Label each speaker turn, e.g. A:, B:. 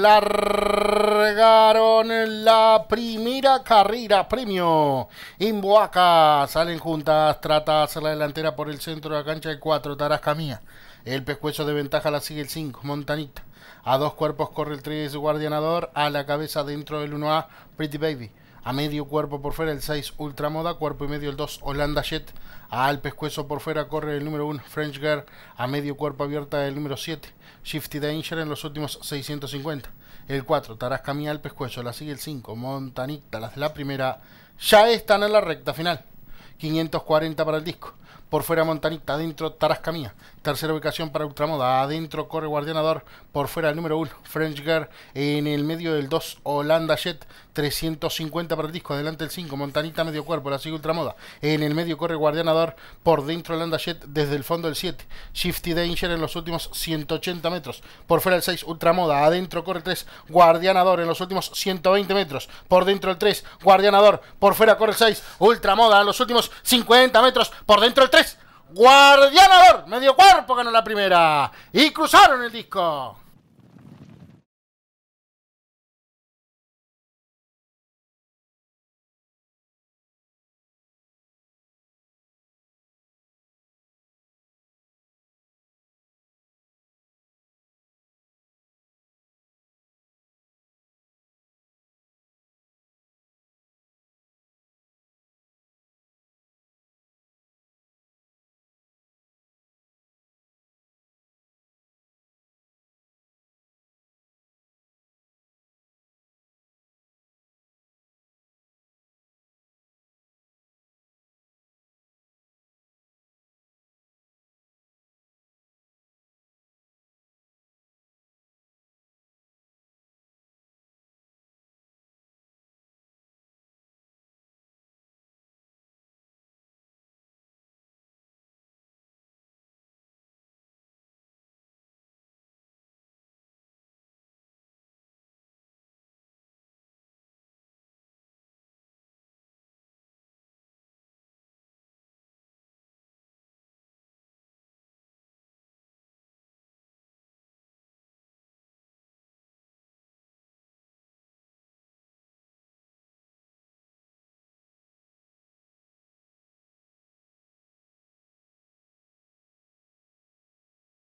A: Largaron la primera carrera, premio. Imboaca, salen juntas, trata de hacer la delantera por el centro de la cancha el 4, Tarasca Mía. El pescuezo de ventaja la sigue el 5, Montanita. A dos cuerpos corre el 3, Guardianador. A la cabeza dentro del 1A, Pretty Baby a medio cuerpo por fuera el 6 Ultramoda, cuerpo y medio el 2 Holanda Jet, a al pescuezo por fuera corre el número 1 French Girl, a medio cuerpo abierta el número 7 Shifty Danger en los últimos 650, el 4 Tarasca Mía al pescuezo, la sigue el 5 Montanita, las la primera ya están en la recta final, 540 para el disco por fuera Montanita, adentro Tarascamía, tercera ubicación para Ultramoda, adentro corre Guardianador, por fuera el número 1, French Girl, en el medio del 2, Holanda Jet, 350 para el disco, adelante el 5, Montanita medio cuerpo, la sigue Ultramoda, en el medio corre Guardianador, por dentro Holanda Jet, desde el fondo el 7, Shifty Danger en los últimos 180 metros, por fuera el 6, Ultramoda, adentro corre el 3, Guardianador en los últimos 120 metros, por dentro el 3, Guardianador, por fuera corre el 6, Ultramoda en los últimos 50 metros, por dentro el 3, Guardián medio cuerpo ganó la primera y cruzaron el disco.